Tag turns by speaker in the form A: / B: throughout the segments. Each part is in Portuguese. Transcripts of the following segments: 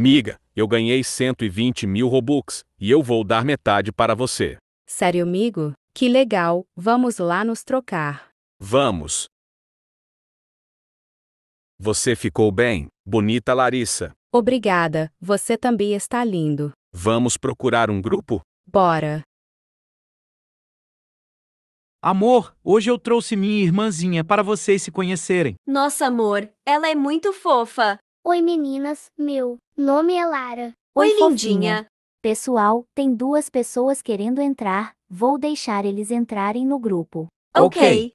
A: Miga, eu ganhei 120 mil Robux, e eu vou dar metade para você.
B: Sério, amigo? Que legal, vamos lá nos trocar.
A: Vamos. Você ficou bem, bonita Larissa.
B: Obrigada, você também está lindo.
A: Vamos procurar um grupo?
B: Bora. Amor,
C: hoje eu trouxe minha irmãzinha para vocês se conhecerem.
D: Nossa, amor, ela é muito fofa. Oi, meninas, meu.
E: Nome é Lara. Oi, Oi lindinha.
F: Pessoal, tem duas pessoas querendo entrar, vou deixar eles entrarem no grupo. Ok.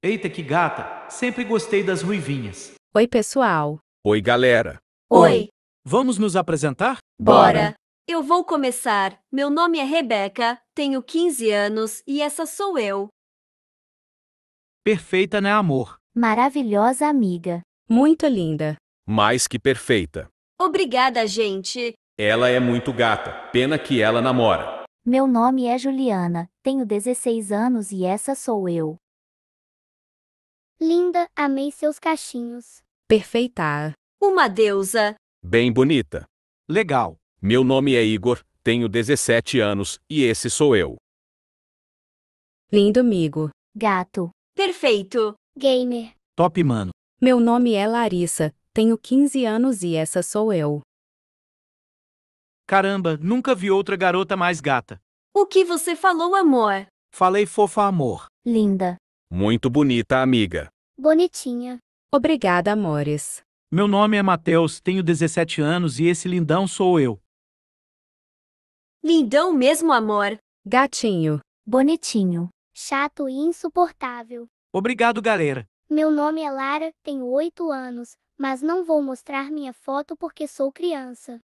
C: Eita que gata, sempre gostei das ruivinhas.
D: Oi, pessoal.
C: Oi, galera. Oi. Vamos nos apresentar? Bora.
D: Eu vou começar. Meu nome é Rebeca, tenho 15 anos e essa sou eu.
A: Perfeita, né, amor?
D: Maravilhosa amiga. Muito linda
A: mais que perfeita.
F: Obrigada, gente.
A: Ela é muito gata, pena que ela namora.
F: Meu nome é Juliana, tenho 16 anos e essa sou eu.
E: Linda, amei seus cachinhos. Perfeita. Uma deusa.
A: Bem bonita. Legal. Meu nome é Igor, tenho 17 anos e esse sou eu.
B: Lindo amigo. Gato.
D: Perfeito.
B: Gamer. Top mano. Meu nome é Larissa, tenho 15 anos e essa sou eu.
C: Caramba, nunca vi outra garota mais gata.
B: O que você falou, amor?
C: Falei fofa, amor.
B: Linda. Muito
A: bonita, amiga.
B: Bonitinha. Obrigada, amores.
A: Meu nome é Matheus, tenho
C: 17 anos e esse lindão sou eu.
B: Lindão mesmo, amor.
D: Gatinho. Bonitinho. Chato e insuportável.
C: Obrigado,
F: galera.
E: Meu nome é Lara, tenho 8 anos, mas não vou mostrar minha foto porque sou criança.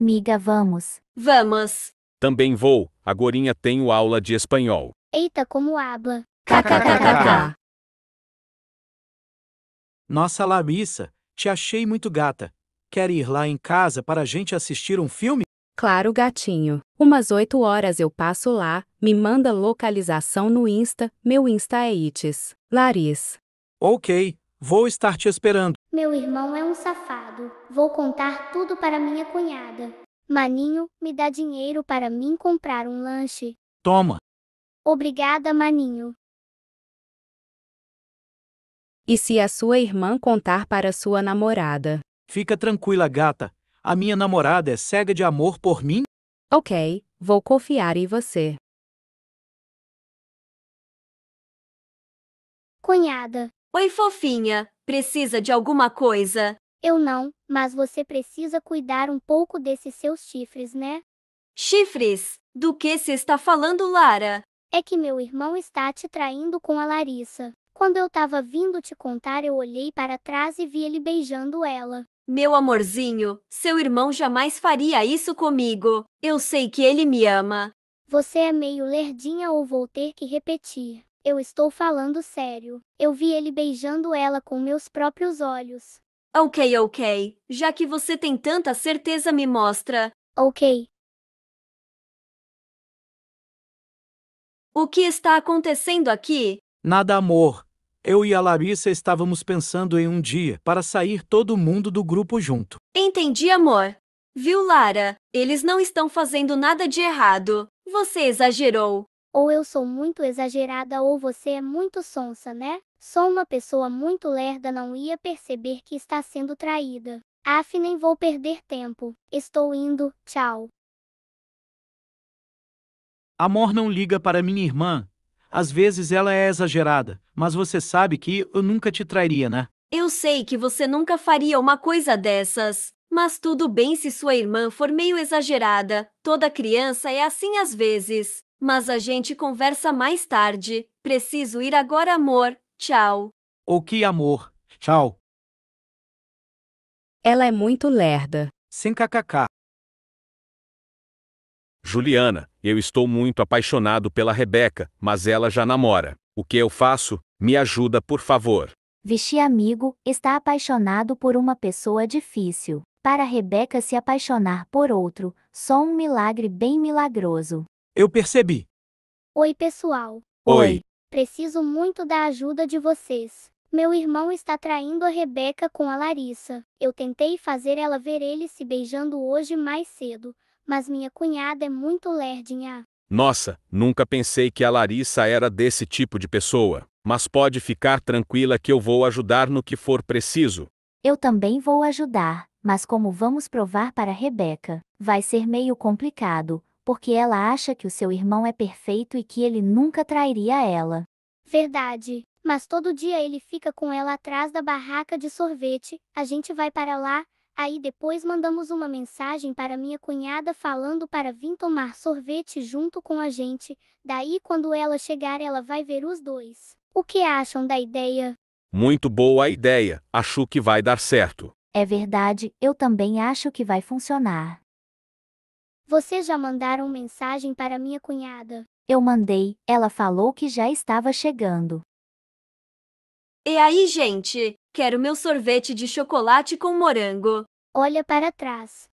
F: Miga, vamos.
E: Vamos.
A: Também vou, agorinha tenho aula de espanhol.
E: Eita, como habla. KKKKK.
C: Nossa Larissa, te achei muito gata. Quer ir lá em casa para a gente assistir um filme?
B: Claro, gatinho. Umas 8 horas eu passo lá, me manda localização no Insta, meu Insta é ites. Laris.
C: Ok, Vou estar te esperando.
E: Meu irmão é um safado. Vou contar tudo para minha cunhada. Maninho, me dá dinheiro para mim comprar um lanche. Toma. Obrigada, Maninho.
B: E se a sua irmã contar para sua namorada?
C: Fica tranquila, gata. A minha namorada é cega de amor por mim?
B: Ok, vou confiar em você.
D: Cunhada, Oi, fofinha, precisa de alguma coisa? Eu não,
E: mas você precisa cuidar um pouco desses seus chifres, né? Chifres? Do que se está falando, Lara? É que meu irmão está te traindo com a Larissa. Quando eu tava vindo te contar, eu olhei para trás e vi ele beijando ela.
D: Meu amorzinho, seu irmão jamais faria isso comigo. Eu sei que ele me ama.
E: Você é meio lerdinha ou vou ter que repetir. Eu estou falando sério. Eu vi ele beijando ela com meus próprios olhos.
D: Ok, ok. Já que você tem tanta certeza, me mostra. Ok. O que está acontecendo aqui?
C: Nada, amor. Eu e a Larissa estávamos pensando em um dia para sair todo mundo do grupo junto.
D: Entendi, amor. Viu, Lara? Eles não estão fazendo nada de errado. Você exagerou.
E: Ou eu sou muito exagerada ou você é muito sonsa, né? Só uma pessoa muito lerda não ia perceber que está sendo traída. Af, nem vou perder tempo. Estou indo, tchau.
C: Amor não liga para minha irmã. Às vezes ela é exagerada, mas você sabe que eu nunca te trairia, né?
D: Eu sei que você nunca faria uma coisa dessas. Mas tudo bem se sua irmã for meio exagerada, toda criança é assim às vezes. Mas a gente conversa mais tarde. Preciso ir agora, amor. Tchau.
C: O que amor? Tchau.
B: Ela é muito lerda. Sem kkk.
A: Juliana, eu estou muito apaixonado pela Rebeca, mas ela já namora. O que eu faço? Me ajuda, por favor.
F: Vixe, amigo, está apaixonado por uma pessoa difícil. Para Rebeca se apaixonar por outro, só um milagre bem milagroso.
C: Eu percebi.
E: Oi, pessoal. Oi. Preciso muito da ajuda de vocês. Meu irmão está traindo a Rebeca com a Larissa. Eu tentei fazer ela ver ele se beijando hoje mais cedo, mas minha cunhada é muito lerdinha.
A: Nossa, nunca pensei que a Larissa era desse tipo de pessoa. Mas pode ficar tranquila que eu vou ajudar no que for preciso.
F: Eu também vou ajudar, mas como vamos provar para Rebeca, vai ser meio complicado, porque ela acha que o seu irmão é perfeito e que ele nunca trairia ela.
E: Verdade. Mas todo dia ele fica com ela atrás da barraca de sorvete, a gente vai para lá, aí depois mandamos uma mensagem para minha cunhada falando para vir tomar sorvete junto com a gente, daí quando ela chegar ela vai ver os dois. O que acham da ideia?
A: Muito boa a ideia, acho que vai dar certo.
F: É verdade, eu também acho que vai funcionar.
E: Vocês já mandaram mensagem
D: para minha cunhada?
F: Eu mandei, ela falou que já estava chegando.
D: E aí, gente? Quero meu sorvete de chocolate com morango. Olha para trás.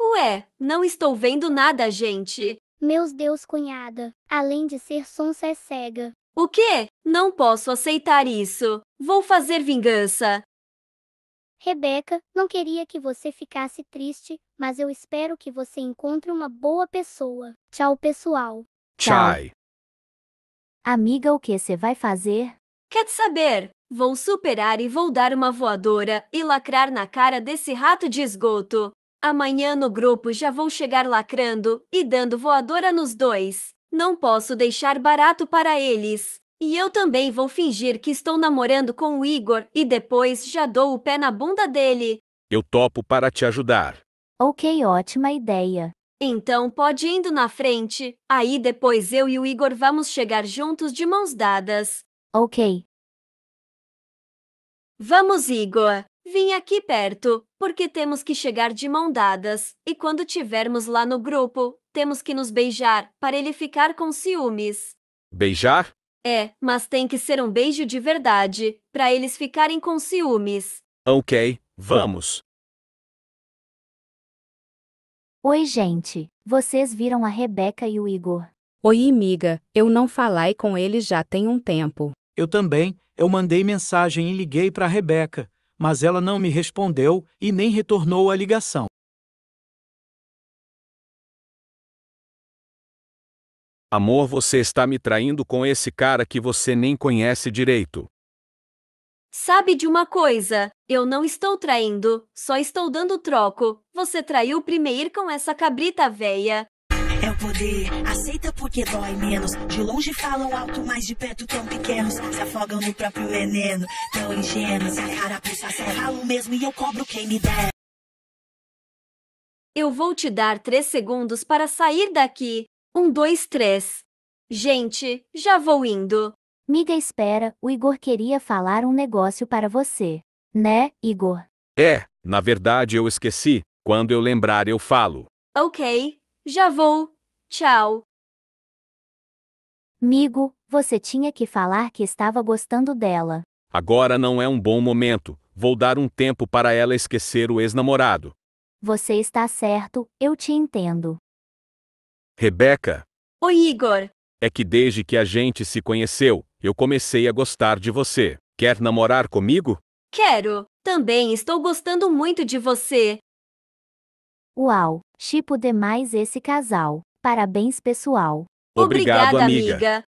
D: Ué, não estou vendo nada, gente.
E: Meus Deus, cunhada. Além de ser sonsa, é cega.
D: O quê? Não posso aceitar isso. Vou fazer vingança. Rebeca, não
E: queria que você ficasse triste, mas eu espero que você encontre uma boa pessoa.
D: Tchau, pessoal.
F: Tchau. Amiga, o que você vai fazer?
D: Quer saber? Vou superar e vou dar uma voadora e lacrar na cara desse rato de esgoto. Amanhã no grupo já vou chegar lacrando e dando voadora nos dois. Não posso deixar barato para eles. E eu também vou fingir que estou namorando com o Igor e depois já dou o pé na bunda dele. Eu topo
A: para te ajudar.
F: Ok,
D: ótima ideia. Então pode ir indo na frente, aí depois eu e o Igor vamos chegar juntos de mãos dadas. Ok. Vamos, Igor. Vim aqui perto, porque temos que chegar de mão dadas, e quando tivermos lá no grupo, temos que nos beijar, para ele ficar com ciúmes.
A: Beijar?
D: É, mas tem que ser um beijo de verdade, para eles ficarem com ciúmes.
A: Ok, vamos.
B: Oi, gente. Vocês viram a Rebeca e o Igor? Oi, amiga. Eu não falei com eles já tem um tempo.
C: Eu também. Eu mandei mensagem e liguei para Rebeca, mas ela não me respondeu e nem retornou a ligação.
A: Amor, você está me traindo com esse cara que você nem conhece direito.
D: Sabe de uma coisa? Eu não estou traindo, só estou dando troco. Você traiu o primeiro com essa cabrita véia. É o poder,
F: aceita porque dói menos. De longe falam alto, mas de perto tão pequenos. Se afogam
D: no próprio veneno, tão ingênuos. E a carapuça se ralo mesmo e eu cobro quem me der. Eu vou te dar três segundos para sair daqui. Um, dois, três. Gente, já vou indo. Miga espera,
F: o Igor queria falar um negócio para você. Né, Igor?
A: É, na verdade eu esqueci. Quando eu lembrar eu falo.
F: Ok, já vou. Tchau. Migo, você tinha que falar que estava gostando dela.
A: Agora não é um bom momento. Vou dar um tempo para ela esquecer o ex-namorado.
F: Você está certo, eu te entendo.
A: Rebeca.
D: Oi, Igor.
A: É que desde que a gente se conheceu, eu comecei a gostar de você. Quer namorar comigo?
D: Quero. Também estou gostando muito de você. Uau, tipo demais esse casal. Parabéns,
F: pessoal.
C: Obrigado, amiga.